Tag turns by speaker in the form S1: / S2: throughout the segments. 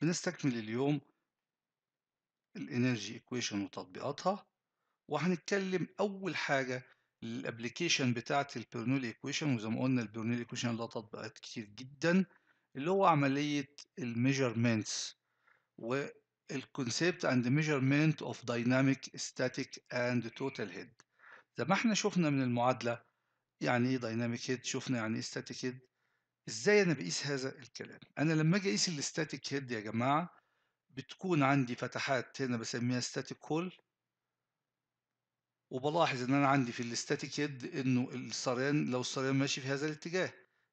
S1: بنستكمل اليوم الانرجي ايكويشن وتطبيقاتها وهنتكلم اول حاجه الابلكيشن بتاعت البرنولي ايكويشن وزي ما قلنا البرنولي ايكويشن لها تطبيقات كتير جدا اللي هو عمليه الميجرمنتس والكونسيبت اند ميجرمنت اوف دايناميك ستاتيك اند توتال هيد زي ما احنا شفنا من المعادله يعني ايه دايناميك هيد شفنا يعني ايه ستاتيك هيد ازاي انا بقيس هذا الكلام انا لما اجي اقيس الاستاتيك هيد يا جماعه بتكون عندي فتحات هنا بسميها ستاتيك هول وبلاحظ ان انا عندي في الاستاتيك هيد انه السريان لو السريان ماشي في هذا الاتجاه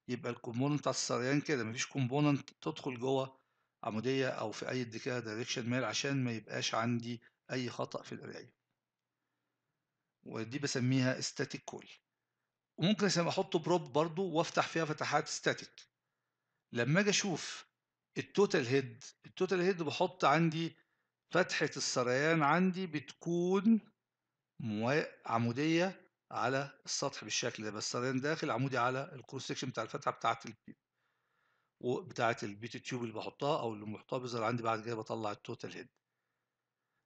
S1: يبقى الكومبوننت على السريان كده مفيش كومبوننت تدخل جوه عموديه او في اي اتجاه دايركشن ميل عشان ما يبقاش عندي اي خطا في القرايه ودي بسميها ستاتيك كول وممكن احطه بروب برضه وافتح فيها فتحات ستاتيك لما اجي اشوف التوتال هيد التوتال هيد بحط عندي فتحة السريان عندي بتكون عمودية على السطح بالشكل ده بس السريان داخل عمودي على الكروس سكشن بتاع الفتحة بتاعة بتاعة البيت تيوب اللي بحطها او اللي محطها بيظهر عندي بعد كده بطلع التوتال هيد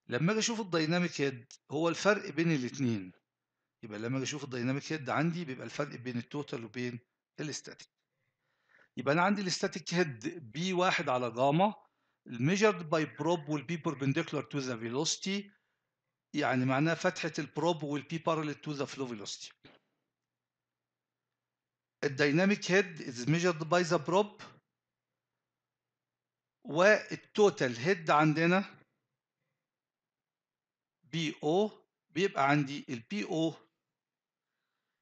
S1: لما اجي اشوف الدايناميك هيد هو الفرق بين الاتنين يبقى لما اجي اشوف الديناميك هيد عندي بيبقى الفرق بين التوتال وبين الاستاتيك يبقى انا عندي الاستاتيك هيد بي واحد على جاما الميجرد باي بروب والبي بربنديكولار تو ذا فيلوستي يعني معناها فتحة البروب والبي بارلل تو ذا فلو فيلوستي الديناميك هيد از ميجرد باي ذا بروب والتوتال هيد عندنا بي او بيبقى عندي البي او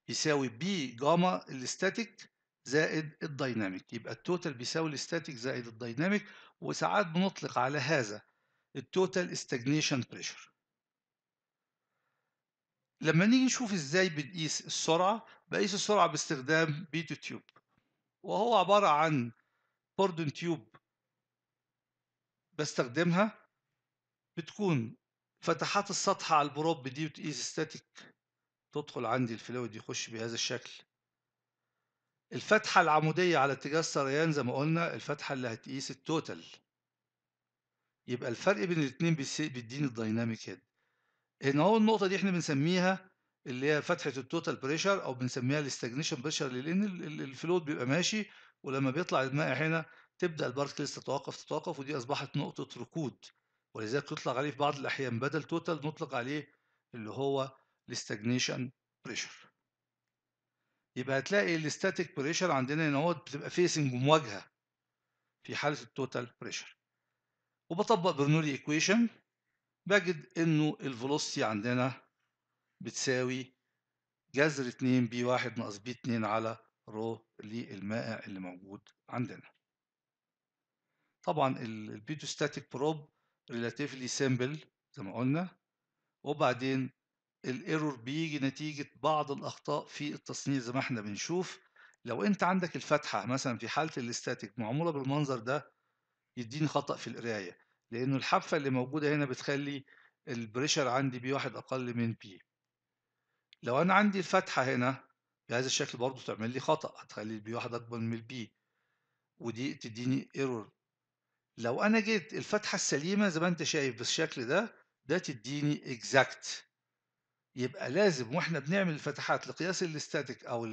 S1: بيساوي بي جاما الاستاتيك زائد الدايناميك يبقى التوتال بيساوي الاستاتيك زائد الدايناميك وساعات بنطلق على هذا التوتال استجنيشن بريشر لما نيجي نشوف ازاي بنقيس السرعة بقيس السرعة باستخدام بيتو تيوب وهو عبارة عن بوردن تيوب بستخدمها بتكون فتحات السطح على البروب دي بتقيس ستاتيك تدخل عندي الفلويد يخش بهذا الشكل الفتحة العمودية على اتجاه السريان زي ما قلنا الفتحة اللي هتقيس التوتال يبقى الفرق بين الاتنين بيديني الدايناميك هيد هنا هو النقطة دي احنا بنسميها اللي هي فتحة التوتال بريشر او بنسميها الاستجنيشن بريشر لان الفلويد بيبقى ماشي ولما بيطلع الماء هنا تبدأ البارتكلز تتوقف تتوقف ودي أصبحت نقطة ركود ولذلك تطلق عليه في بعض الأحيان بدل توتال نطلق عليه اللي هو الاستجنيشن بريشر يبقى هتلاقي الاستاتيك بريشر عندنا هنا هو بتبقى فيسنج مواجهه في حاله التوتال بريشر وبطبق برنولي ايكويشن بجد انه الفيلوسيتي عندنا بتساوي جذر 2 بي 1 ناقص بي 2 على رو للمائع اللي موجود عندنا طبعا البيتو ستاتيك بروب ريلاتيفلي سيمبل زي ما قلنا وبعدين الايرور بيجي نتيجة بعض الأخطاء في التصنيع زي ما احنا بنشوف لو أنت عندك الفتحة مثلا في حالة الاستاتيك معمولة بالمنظر ده يديني خطأ في القراية لأنه الحافة اللي موجودة هنا بتخلي البريشر عندي بي واحد أقل من بي لو أنا عندي الفتحة هنا بهذا الشكل برضه تعمل لي خطأ هتخلي البي واحد أكبر من البي ودي تديني ايرور لو أنا جيت الفتحة السليمة زي ما أنت شايف بالشكل ده ده تديني اكزاكت يبقى لازم واحنا بنعمل الفتحات لقياس الاستاتيك او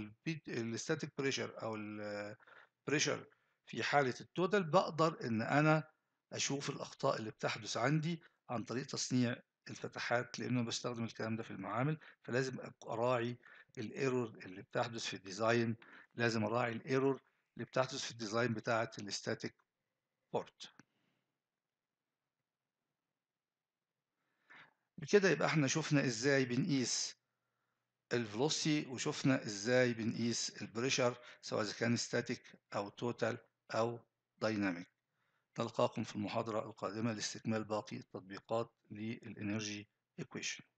S1: الاستاتيك بريشر او البريشر في حاله التوتال بقدر ان انا اشوف الاخطاء اللي بتحدث عندي عن طريق تصنيع الفتحات لانه بستخدم الكلام ده في المعامل فلازم اراعي الايرور اللي بتحدث في الديزاين لازم اراعي الايرور اللي بتحدث في الديزاين بتاعه الاستاتيك بورت بكده يبقى احنا شفنا ازاي بنقيس الفلوسي وشفنا ازاي بنقيس البريشر سواء اذا كان ستاتيك او توتال او دايناميك نلقاكم في المحاضرة القادمة لاستكمال باقي التطبيقات للانرجي equation